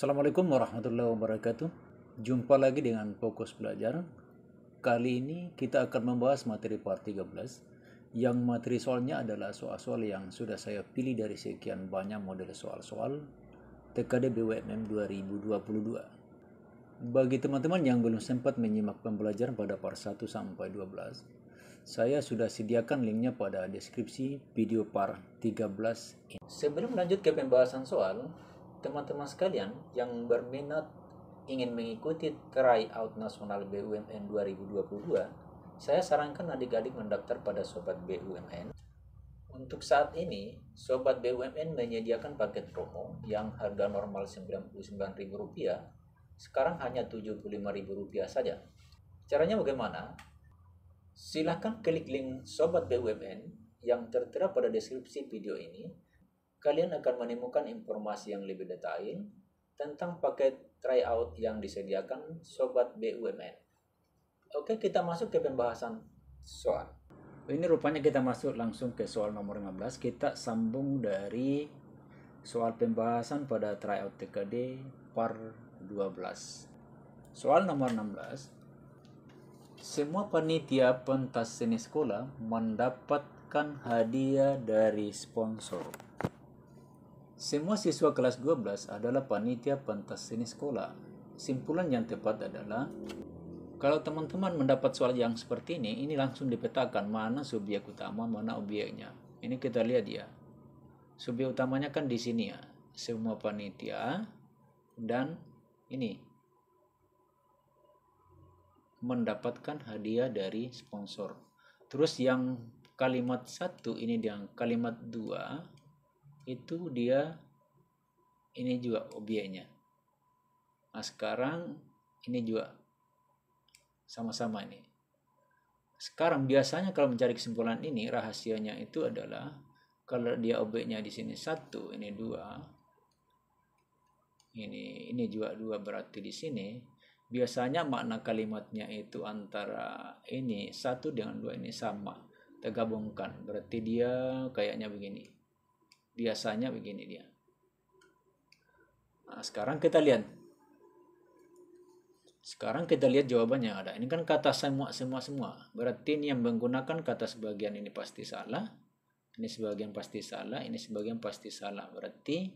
Assalamualaikum warahmatullahi wabarakatuh. Jumpa lagi dengan Fokus Belajar. Kali ini kita akan membahas materi part 13 yang materi soalnya adalah soal-soal yang sudah saya pilih dari sekian banyak model soal-soal TKD BWMM 2022. Bagi teman-teman yang belum sempat menyimak pembelajaran pada part 1 sampai 12, saya sudah sediakan linknya pada deskripsi video part 13 ini. Sebelum lanjut ke pembahasan soal, teman-teman sekalian yang berminat ingin mengikuti Try Out Nasional BUMN 2022, saya sarankan adik-adik mendaftar pada Sobat BUMN. Untuk saat ini, Sobat BUMN menyediakan paket promo yang harga normal Rp99.000, sekarang hanya Rp75.000 saja. Caranya bagaimana? Silahkan klik link Sobat BUMN yang tertera pada deskripsi video ini kalian akan menemukan informasi yang lebih detail tentang paket tryout yang disediakan Sobat BUMN. Oke, kita masuk ke pembahasan soal. Ini rupanya kita masuk langsung ke soal nomor 15. Kita sambung dari soal pembahasan pada tryout TKD par 12. Soal nomor 16. Semua panitia pentas seni sekolah mendapatkan hadiah dari sponsor. Semua siswa kelas 12 adalah panitia pentas seni sekolah. Simpulan yang tepat adalah kalau teman-teman mendapat soal yang seperti ini, ini langsung dipetakan mana subjek utama, mana objeknya. Ini kita lihat ya. Subjek utamanya kan di sini ya. Semua panitia dan ini mendapatkan hadiah dari sponsor. Terus yang kalimat satu ini yang kalimat dua itu dia ini juga obyeknya nah sekarang ini juga sama-sama ini sekarang biasanya kalau mencari kesimpulan ini rahasianya itu adalah kalau dia obyeknya di sini satu ini dua ini ini juga dua berarti di sini biasanya makna kalimatnya itu antara ini satu dengan dua ini sama tergabungkan berarti dia kayaknya begini biasanya begini dia. Nah, sekarang kita lihat. Sekarang kita lihat jawabannya ada. Ini kan kata semua semua semua. Berarti ini yang menggunakan kata sebagian ini pasti salah. Ini sebagian pasti salah, ini sebagian pasti salah. Berarti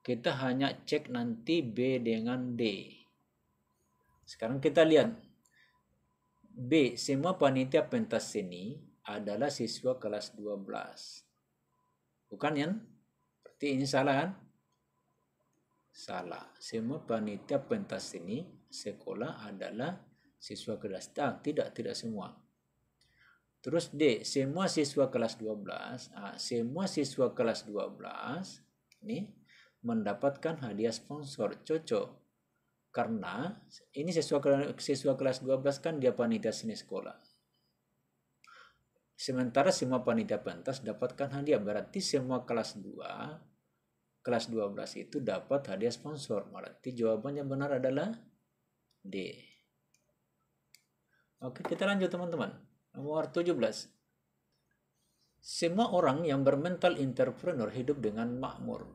kita hanya cek nanti B dengan D. Sekarang kita lihat. B. Semua panitia pentas seni adalah siswa kelas 12 Bukan yang, Berarti ini salah kan? Salah. Semua panitia pentas ini sekolah adalah siswa kelas tak, tidak, tidak semua. Terus D, semua siswa kelas 12, A, ah, semua siswa kelas 12 ini mendapatkan hadiah sponsor cocok karena ini siswa siswa kelas 12 kan dia panitia seni sekolah. Sementara semua panitia pentas dapatkan hadiah. Berarti semua kelas 2, kelas 12 itu dapat hadiah sponsor. Berarti jawaban yang benar adalah D. Oke, kita lanjut teman-teman. Nomor 17. Semua orang yang bermental entrepreneur hidup dengan makmur.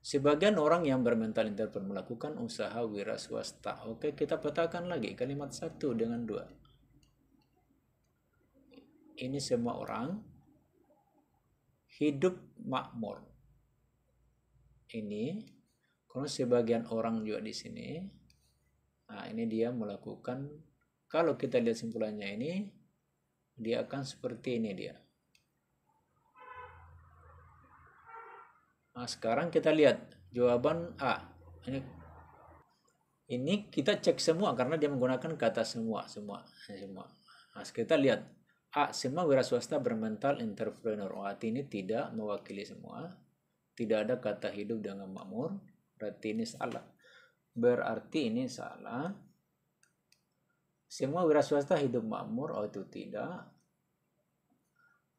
Sebagian orang yang bermental entrepreneur melakukan usaha wira swasta. Oke, kita petakan lagi kalimat satu dengan dua ini semua orang hidup makmur. Ini kalau sebagian orang juga di sini, nah ini dia melakukan kalau kita lihat simpulannya ini dia akan seperti ini dia. Nah, sekarang kita lihat jawaban A. Ini ini kita cek semua karena dia menggunakan kata semua semua semua. Nah, kita lihat A. Semua wira swasta bermental entrepreneur. Oh, ini tidak mewakili semua. Tidak ada kata hidup dengan makmur. Berarti ini salah. Berarti ini salah. Semua wira swasta hidup makmur. Oh, itu tidak.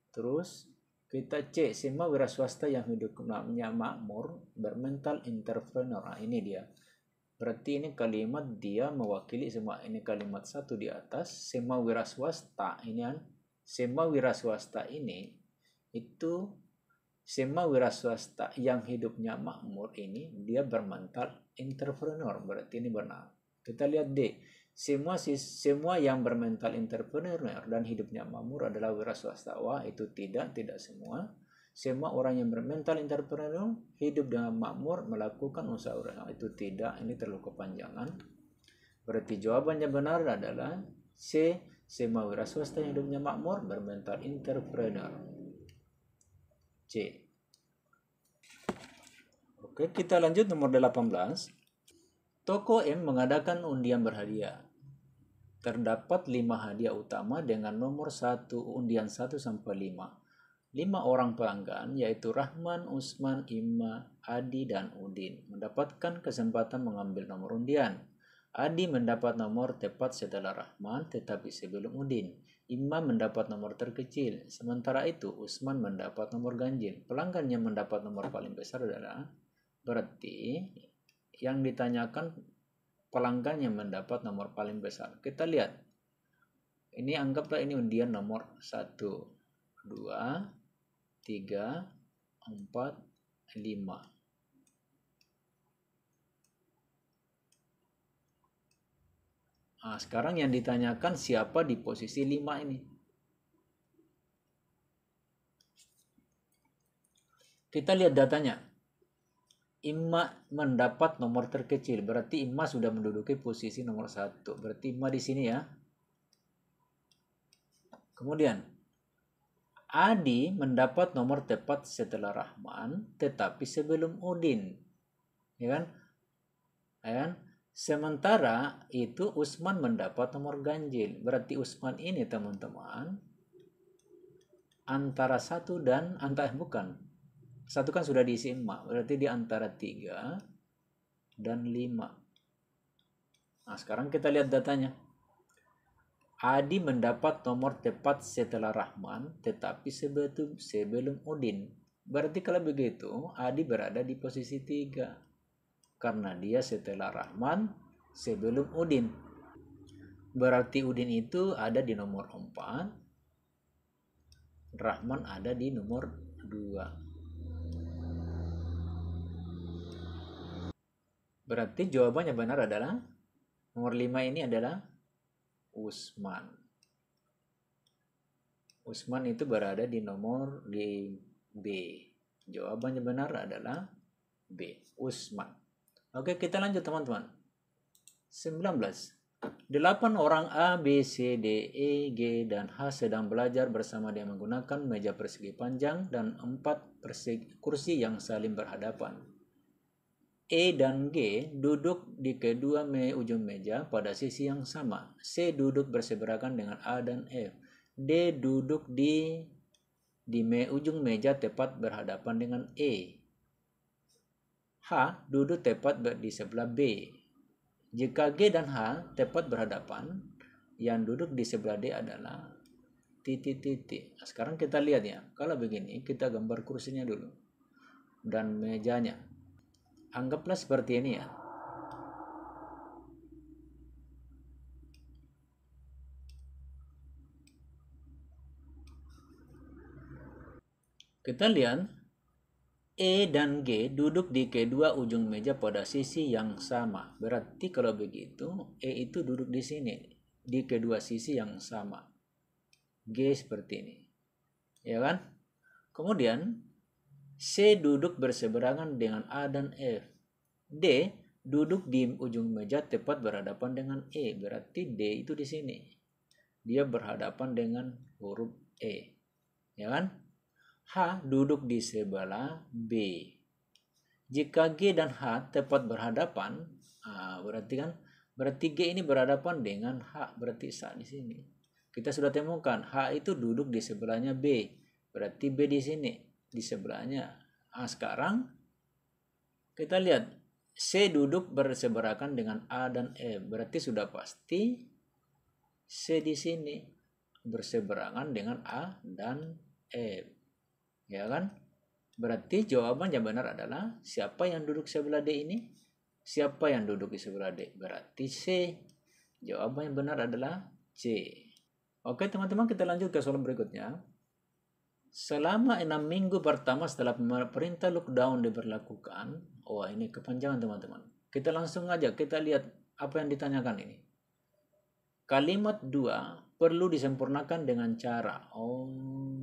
Terus kita C. Semua wira swasta yang hidupnya makmur bermental entrepreneur. Nah, ini dia. Berarti ini kalimat dia mewakili semua. Ini kalimat satu di atas. Semua wira swasta. Ini kan semua wira swasta ini itu semua wira swasta yang hidupnya makmur ini dia bermental entrepreneur berarti ini benar kita lihat d semua semua yang bermental entrepreneur dan hidupnya makmur adalah wira swasta wah itu tidak tidak semua semua orang yang bermental entrepreneur hidup dengan makmur melakukan usaha usaha itu tidak ini terlalu kepanjangan berarti jawabannya benar adalah C semua wira swasta yang hidupnya makmur bermental entrepreneur. C. Oke, kita lanjut nomor 18. Toko M mengadakan undian berhadiah. Terdapat 5 hadiah utama dengan nomor 1 undian 1 sampai 5 lima orang pelanggan yaitu Rahman, Usman, Ima, Adi, dan Udin mendapatkan kesempatan mengambil nomor undian. Adi mendapat nomor tepat setelah Rahman tetapi sebelum Udin. Imam mendapat nomor terkecil. Sementara itu Usman mendapat nomor ganjil. Pelanggannya mendapat nomor paling besar adalah berarti yang ditanyakan pelanggannya mendapat nomor paling besar. Kita lihat. Ini anggaplah ini undian nomor 1, 2, 3, 4, 5. Nah, sekarang yang ditanyakan siapa di posisi 5 ini. Kita lihat datanya. Imma mendapat nomor terkecil, berarti Imma sudah menduduki posisi nomor satu. Berarti Imma di sini ya. Kemudian, Adi mendapat nomor tepat setelah Rahman, tetapi sebelum Udin. Ya kan? Ya kan? Sementara itu Usman mendapat nomor ganjil. Berarti Usman ini teman-teman antara satu dan antara bukan satu kan sudah diisi emak berarti di antara tiga dan lima nah sekarang kita lihat datanya Adi mendapat nomor tepat setelah Rahman tetapi sebelum sebelum Udin berarti kalau begitu Adi berada di posisi tiga karena dia setelah Rahman sebelum Udin. Berarti Udin itu ada di nomor 4, Rahman ada di nomor 2. Berarti jawabannya benar adalah nomor 5 ini adalah Usman. Usman itu berada di nomor di B. Jawabannya benar adalah B. Usman. Oke, kita lanjut teman-teman. 19. Delapan orang A, B, C, D, E, G, dan H sedang belajar bersama dia menggunakan meja persegi panjang dan empat persegi, kursi yang saling berhadapan. E dan G duduk di kedua me ujung meja pada sisi yang sama. C duduk berseberangan dengan A dan F. E. D duduk di di me ujung meja tepat berhadapan dengan E duduk tepat di sebelah B. Jika G dan H tepat berhadapan, yang duduk di sebelah D adalah titik titik. Nah, sekarang kita lihat ya. Kalau begini, kita gambar kursinya dulu dan mejanya. Anggaplah seperti ini ya. Kita lihat E dan G duduk di kedua ujung meja pada sisi yang sama. Berarti kalau begitu, E itu duduk di sini, di kedua sisi yang sama. G seperti ini. Ya kan? Kemudian, C duduk berseberangan dengan A dan F. E. D duduk di ujung meja tepat berhadapan dengan E. Berarti D itu di sini. Dia berhadapan dengan huruf E. Ya kan? H duduk di sebelah B. Jika G dan H tepat berhadapan, berarti kan berarti G ini berhadapan dengan H, berarti saat di sini. Kita sudah temukan H itu duduk di sebelahnya B. Berarti B di sini, di sebelahnya. A sekarang kita lihat C duduk berseberakan dengan A dan E. Berarti sudah pasti C di sini berseberangan dengan A dan E ya kan berarti jawaban yang benar adalah siapa yang duduk sebelah D ini siapa yang duduk di sebelah D berarti C jawaban yang benar adalah C oke teman-teman kita lanjut ke soal berikutnya Selama enam minggu pertama setelah perintah lockdown diberlakukan, oh ini kepanjangan teman-teman. Kita langsung aja kita lihat apa yang ditanyakan ini. Kalimat 2 perlu disempurnakan dengan cara. Oh,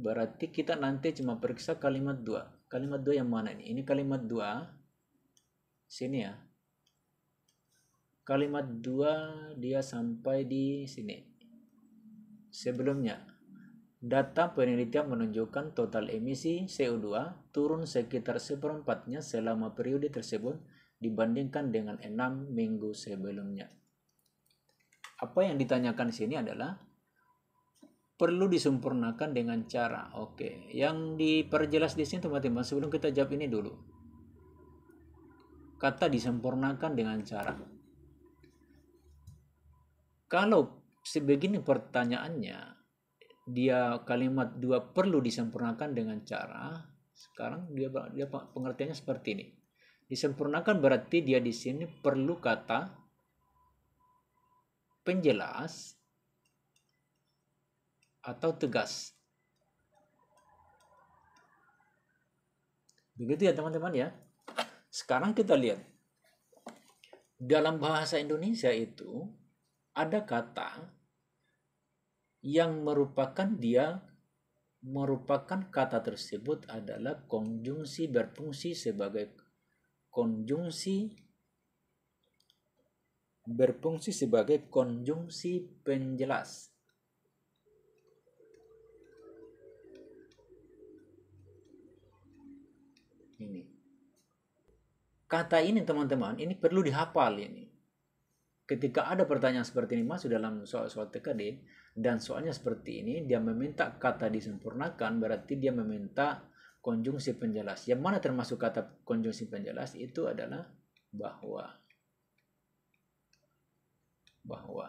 berarti kita nanti cuma periksa kalimat dua. Kalimat dua yang mana ini? Ini kalimat dua. Sini ya. Kalimat dua dia sampai di sini. Sebelumnya, data penelitian menunjukkan total emisi CO2 turun sekitar seperempatnya selama periode tersebut dibandingkan dengan enam minggu sebelumnya. Apa yang ditanyakan di sini adalah perlu disempurnakan dengan cara. Oke, yang diperjelas di sini teman-teman sebelum kita jawab ini dulu. Kata disempurnakan dengan cara. Kalau sebegini pertanyaannya, dia kalimat dua perlu disempurnakan dengan cara. Sekarang dia dia pengertiannya seperti ini. Disempurnakan berarti dia di sini perlu kata penjelas atau tegas. Begitu ya teman-teman ya. Sekarang kita lihat. Dalam bahasa Indonesia itu ada kata yang merupakan dia merupakan kata tersebut adalah konjungsi berfungsi sebagai konjungsi berfungsi sebagai konjungsi penjelas ini. Kata ini teman-teman, ini perlu dihafal ini. Ketika ada pertanyaan seperti ini masuk dalam soal-soal TKD dan soalnya seperti ini, dia meminta kata disempurnakan berarti dia meminta konjungsi penjelas. Yang mana termasuk kata konjungsi penjelas itu adalah bahwa. Bahwa.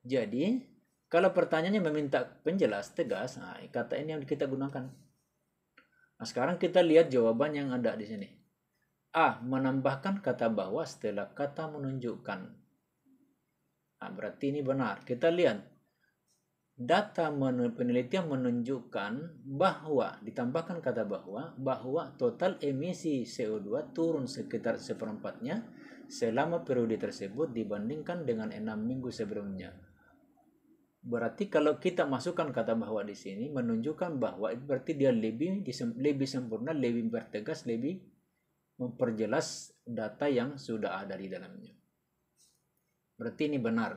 Jadi, kalau pertanyaannya meminta penjelas tegas, nah, kata ini yang kita gunakan Nah, sekarang kita lihat jawaban yang ada di sini. A. Menambahkan kata bahwa setelah kata menunjukkan. Nah, berarti ini benar. Kita lihat. Data penelitian menunjukkan bahwa, ditambahkan kata bahwa, bahwa total emisi CO2 turun sekitar seperempatnya selama periode tersebut dibandingkan dengan enam minggu sebelumnya. Berarti kalau kita masukkan kata bahwa di sini menunjukkan bahwa itu berarti dia lebih lebih sempurna, lebih bertegas, lebih memperjelas data yang sudah ada di dalamnya. Berarti ini benar.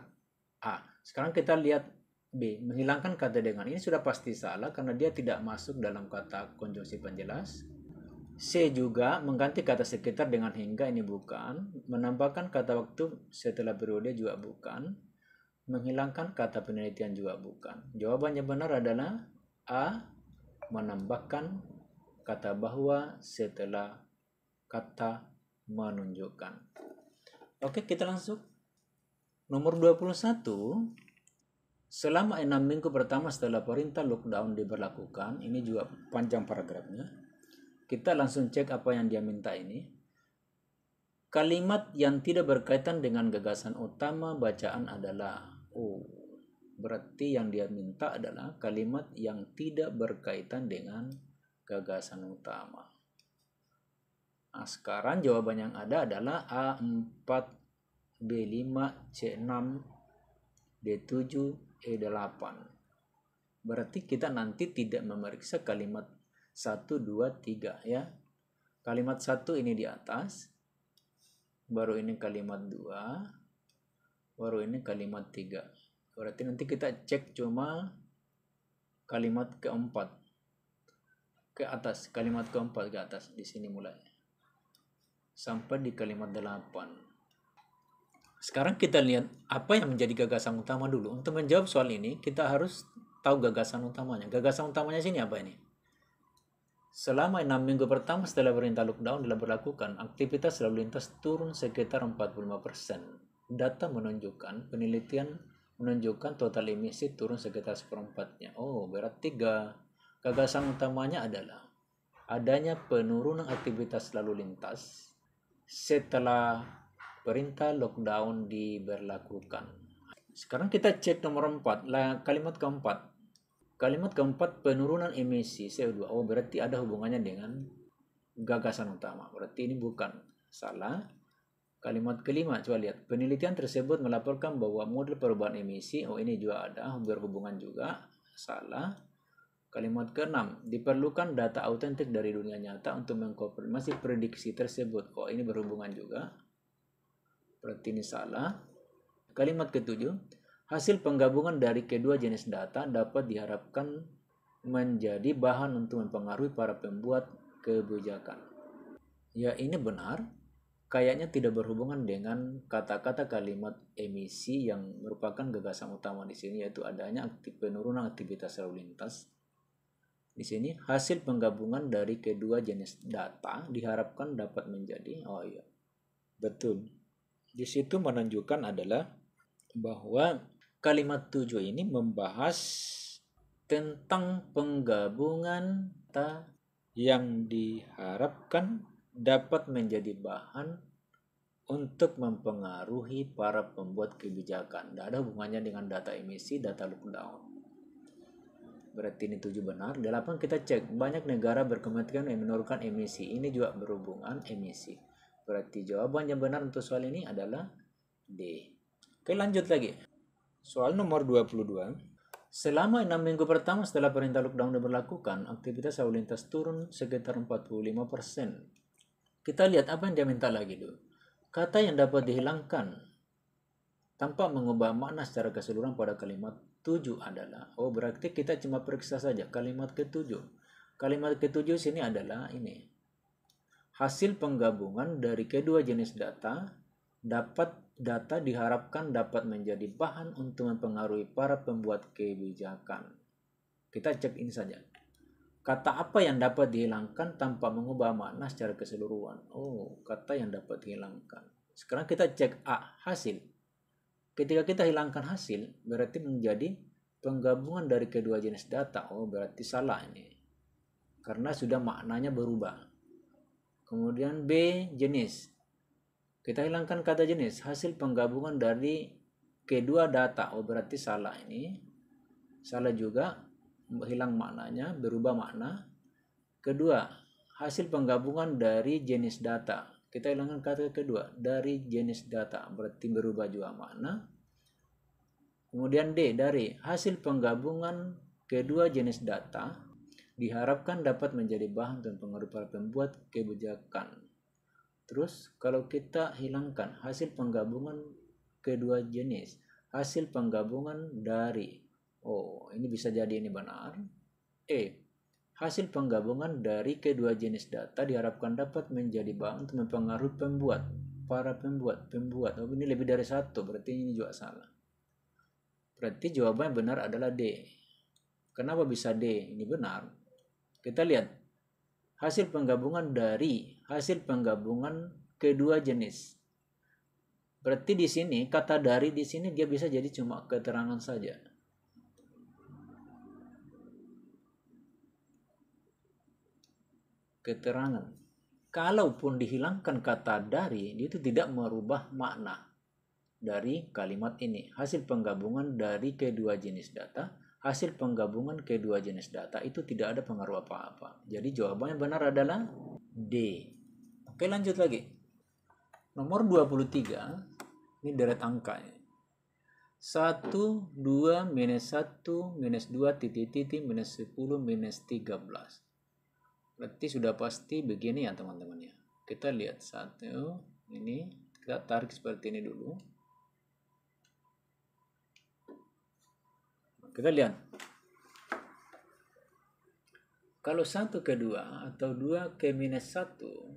A. Sekarang kita lihat B. Menghilangkan kata dengan ini sudah pasti salah karena dia tidak masuk dalam kata konjungsi penjelas. C juga mengganti kata sekitar dengan hingga ini bukan. Menambahkan kata waktu setelah periode juga bukan Menghilangkan kata penelitian juga bukan. Jawaban yang benar adalah A. Menambahkan kata bahwa setelah kata menunjukkan. Oke, kita langsung. Nomor 21, selama enam minggu pertama setelah perintah lockdown diberlakukan, ini juga panjang paragrafnya, kita langsung cek apa yang dia minta ini. Kalimat yang tidak berkaitan dengan gagasan utama bacaan adalah Oh, berarti yang dia minta adalah kalimat yang tidak berkaitan dengan gagasan utama. Nah, sekarang jawaban yang ada adalah A4, B5, C6, D7, E8. Berarti kita nanti tidak memeriksa kalimat 1, 2, 3 ya. Kalimat 1 ini di atas, baru ini kalimat 2, baru ini kalimat tiga berarti nanti kita cek cuma kalimat keempat ke atas kalimat keempat ke atas di sini mulai sampai di kalimat delapan sekarang kita lihat apa yang menjadi gagasan utama dulu untuk menjawab soal ini kita harus tahu gagasan utamanya gagasan utamanya sini apa ini Selama enam minggu pertama setelah perintah lockdown diberlakukan, aktivitas lalu lintas turun sekitar 45 persen data menunjukkan penelitian menunjukkan total emisi turun sekitar seperempatnya. Oh, berat tiga. Gagasan utamanya adalah adanya penurunan aktivitas lalu lintas setelah perintah lockdown diberlakukan. Sekarang kita cek nomor empat, kalimat keempat. Kalimat keempat penurunan emisi CO2. Oh, berarti ada hubungannya dengan gagasan utama. Berarti ini bukan salah Kalimat kelima, coba lihat. Penelitian tersebut melaporkan bahwa model perubahan emisi, oh ini juga ada, berhubungan juga, salah. Kalimat keenam, diperlukan data autentik dari dunia nyata untuk mengkonfirmasi prediksi tersebut. Oh ini berhubungan juga. Berarti ini salah. Kalimat ketujuh, hasil penggabungan dari kedua jenis data dapat diharapkan menjadi bahan untuk mempengaruhi para pembuat kebijakan. Ya ini benar, kayaknya tidak berhubungan dengan kata-kata kalimat emisi yang merupakan gagasan utama di sini yaitu adanya aktif penurunan aktivitas lalu lintas. Di sini hasil penggabungan dari kedua jenis data diharapkan dapat menjadi oh iya. Betul. Di situ menunjukkan adalah bahwa kalimat tujuh ini membahas tentang penggabungan data yang diharapkan dapat menjadi bahan untuk mempengaruhi para pembuat kebijakan. Tidak ada hubungannya dengan data emisi, data lockdown. Berarti ini tujuh benar. Delapan kita cek, banyak negara berkomitmen menurunkan emisi. Ini juga berhubungan emisi. Berarti jawaban yang benar untuk soal ini adalah D. Oke lanjut lagi. Soal nomor 22. Selama enam minggu pertama setelah perintah lockdown diberlakukan, aktivitas lalu lintas turun sekitar 45 persen kita lihat apa yang dia minta lagi dulu. Kata yang dapat dihilangkan tanpa mengubah makna secara keseluruhan pada kalimat tujuh adalah. Oh, berarti kita cuma periksa saja kalimat ketujuh. Kalimat ketujuh sini adalah ini. Hasil penggabungan dari kedua jenis data dapat data diharapkan dapat menjadi bahan untuk mempengaruhi para pembuat kebijakan. Kita cek ini saja. Kata apa yang dapat dihilangkan tanpa mengubah makna secara keseluruhan? Oh, kata yang dapat dihilangkan. Sekarang kita cek A, hasil. Ketika kita hilangkan hasil, berarti menjadi penggabungan dari kedua jenis data. Oh, berarti salah ini. Karena sudah maknanya berubah. Kemudian B, jenis. Kita hilangkan kata jenis, hasil penggabungan dari kedua data. Oh, berarti salah ini. Salah juga hilang maknanya, berubah makna. Kedua, hasil penggabungan dari jenis data. Kita hilangkan kata kedua, dari jenis data, berarti berubah juga makna. Kemudian D, dari hasil penggabungan kedua jenis data diharapkan dapat menjadi bahan dan pengaruh para pembuat kebijakan. Terus, kalau kita hilangkan hasil penggabungan kedua jenis, hasil penggabungan dari Oh, ini bisa jadi ini benar. E. Hasil penggabungan dari kedua jenis data diharapkan dapat menjadi bahan untuk mempengaruhi pembuat, para pembuat, pembuat. Oh, ini lebih dari satu, berarti ini juga salah. Berarti jawaban yang benar adalah D. Kenapa bisa D? Ini benar. Kita lihat. Hasil penggabungan dari hasil penggabungan kedua jenis. Berarti di sini kata dari di sini dia bisa jadi cuma keterangan saja. keterangan. Kalaupun dihilangkan kata dari, itu tidak merubah makna dari kalimat ini. Hasil penggabungan dari kedua jenis data, hasil penggabungan kedua jenis data itu tidak ada pengaruh apa-apa. Jadi jawabannya benar adalah D. Oke lanjut lagi. Nomor 23, ini deret angkanya. 1, 2, minus 1, minus 2, titik, titik, minus 10, minus 13 berarti sudah pasti begini ya teman-teman ya kita lihat satu ini kita tarik seperti ini dulu kita lihat kalau satu ke dua atau dua ke minus satu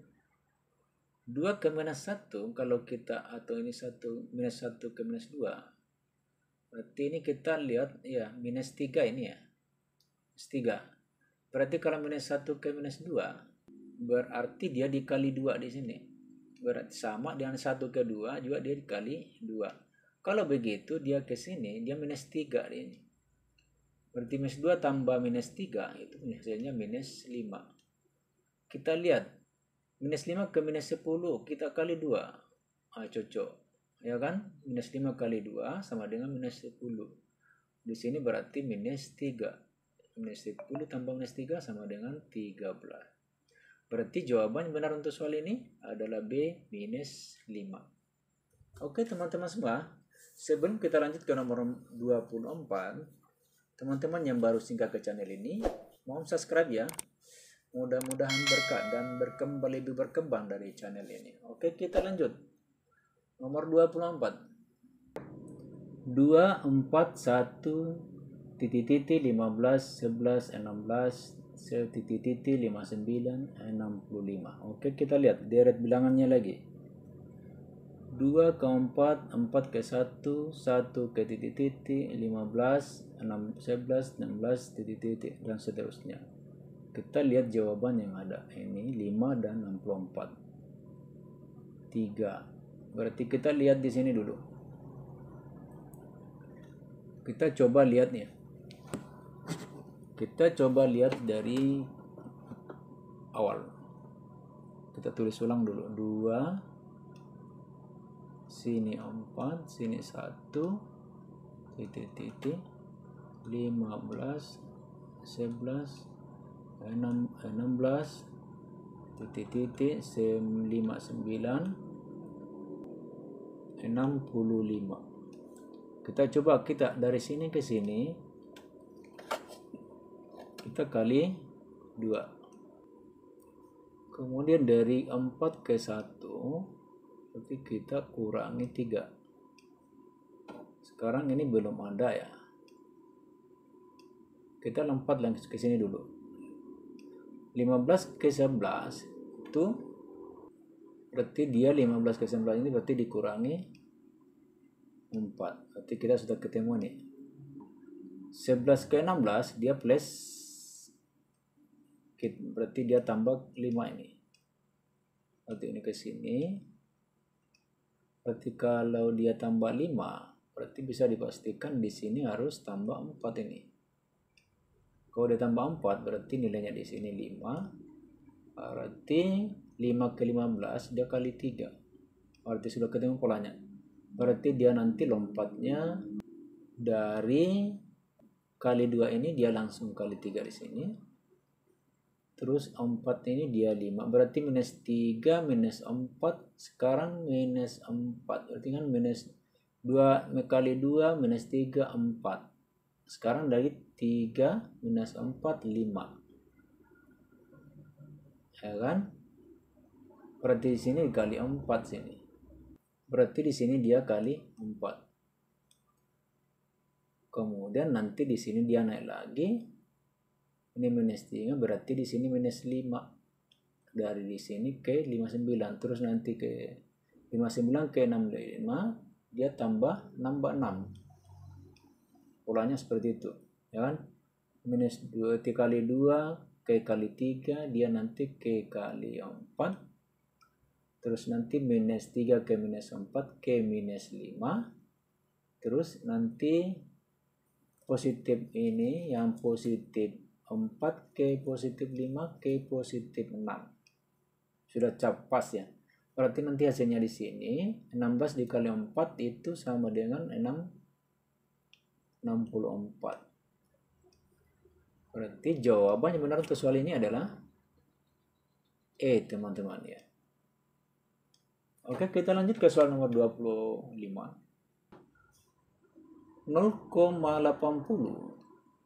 dua ke minus satu kalau kita atau ini satu minus satu ke minus dua berarti ini kita lihat ya minus tiga ini ya minus tiga Berarti kalau minus 1 ke minus 2, berarti dia dikali 2 di sini. Berarti sama dengan 1 ke 2 juga dia dikali 2. Kalau begitu dia ke sini, dia minus 3 di ini. Berarti minus 2 tambah minus 3, itu hasilnya minus 5. Kita lihat, minus 5 ke minus 10, kita kali 2. Ah, cocok, ya kan? Minus 5 kali 2 sama dengan minus 10. Di sini berarti minus 3 minus 10 tambah minus 3 sama dengan 13. Berarti jawaban benar untuk soal ini adalah B minus 5. Oke teman-teman semua, sebelum kita lanjut ke nomor 24, teman-teman yang baru singgah ke channel ini, mohon subscribe ya. Mudah-mudahan berkat dan berkembang lebih berkembang dari channel ini. Oke kita lanjut. Nomor 24. 2, 4, 1, titik titik 15 11 16 titik titik 59 65 oke kita lihat deret bilangannya lagi 2 ke 4 4 ke 1 1 ke titik titik 15 6 11 16 titik titik dan seterusnya kita lihat jawaban yang ada ini 5 dan 64 3 berarti kita lihat di sini dulu kita coba lihat nih kita coba lihat dari awal kita tulis ulang dulu 2 sini 4 sini 1 titik titik 15 11 6 16 titik titik 59 65 kita coba kita dari sini ke sini kita kali 2 kemudian dari 4 ke 1 berarti kita kurangi 3 sekarang ini belum ada ya kita lompat langsung ke sini dulu 15 ke 11 itu berarti dia 15 ke 11 ini berarti dikurangi 4 berarti kita sudah ketemu nih 11 ke 16 dia plus berarti dia tambah 5 ini berarti ini ke sini berarti kalau dia tambah 5 berarti bisa dipastikan di sini harus tambah 4 ini kalau dia tambah 4 berarti nilainya di sini 5 berarti 5 ke 15 dia kali 3 berarti sudah ketemu polanya berarti dia nanti lompatnya dari kali 2 ini dia langsung kali 3 di sini Terus 4 ini dia 5. Berarti minus 3 minus 4. Sekarang minus 4. Berarti kan minus 2 kali 2 minus 3, 4. Sekarang dari 3 minus 4, 5. Ya kan? Berarti di sini kali 4 sini. Berarti di sini dia kali 4. Kemudian nanti di sini dia naik lagi ini minus 3 berarti di sini minus 5 dari di sini ke 59 terus nanti ke 59 ke 65 dia tambah nambah 6 polanya seperti itu ya kan minus 2 3 kali 2 ke kali 3 dia nanti ke kali 4 terus nanti minus 3 ke minus 4 ke minus 5 terus nanti positif ini yang positif 4 K positif 5 K positif 6 sudah cap pas ya berarti nanti hasilnya di sini 16 dikali 4 itu sama dengan 6 64 berarti jawabannya benar untuk soal ini adalah E teman-teman ya Oke kita lanjut ke soal nomor 25 0,80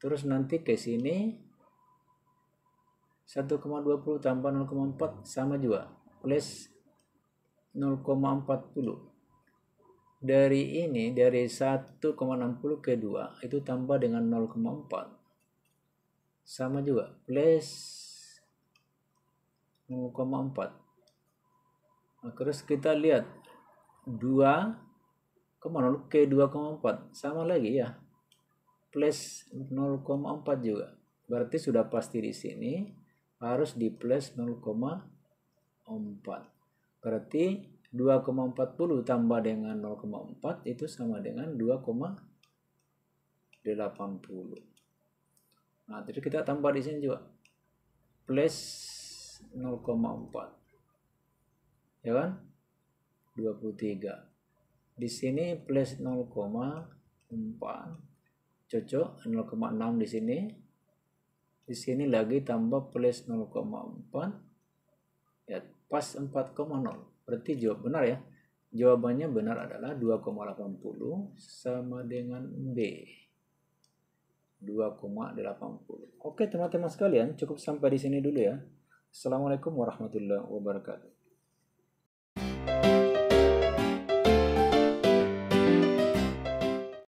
terus nanti ke sini 1,20 tambah 0,4 sama juga plus 0,40 dari ini dari 1,60 ke 2 itu tambah dengan 0,4 sama juga plus 0,4 nah, terus kita lihat 2,0 ke 2,4 sama lagi ya plus 0,4 juga. Berarti sudah pasti di sini harus di plus 0,4. Berarti 2,40 tambah dengan 0,4 itu sama dengan 2,80. Nah, jadi kita tambah di sini juga. Plus 0,4. Ya kan? 23. Di sini plus 0,4 cocok 0,6 di sini di sini lagi tambah plus 0,4 ya pas 4,0 berarti jawab benar ya jawabannya benar adalah 2,80 sama dengan B 2,80 oke teman-teman sekalian cukup sampai di sini dulu ya Assalamualaikum warahmatullahi wabarakatuh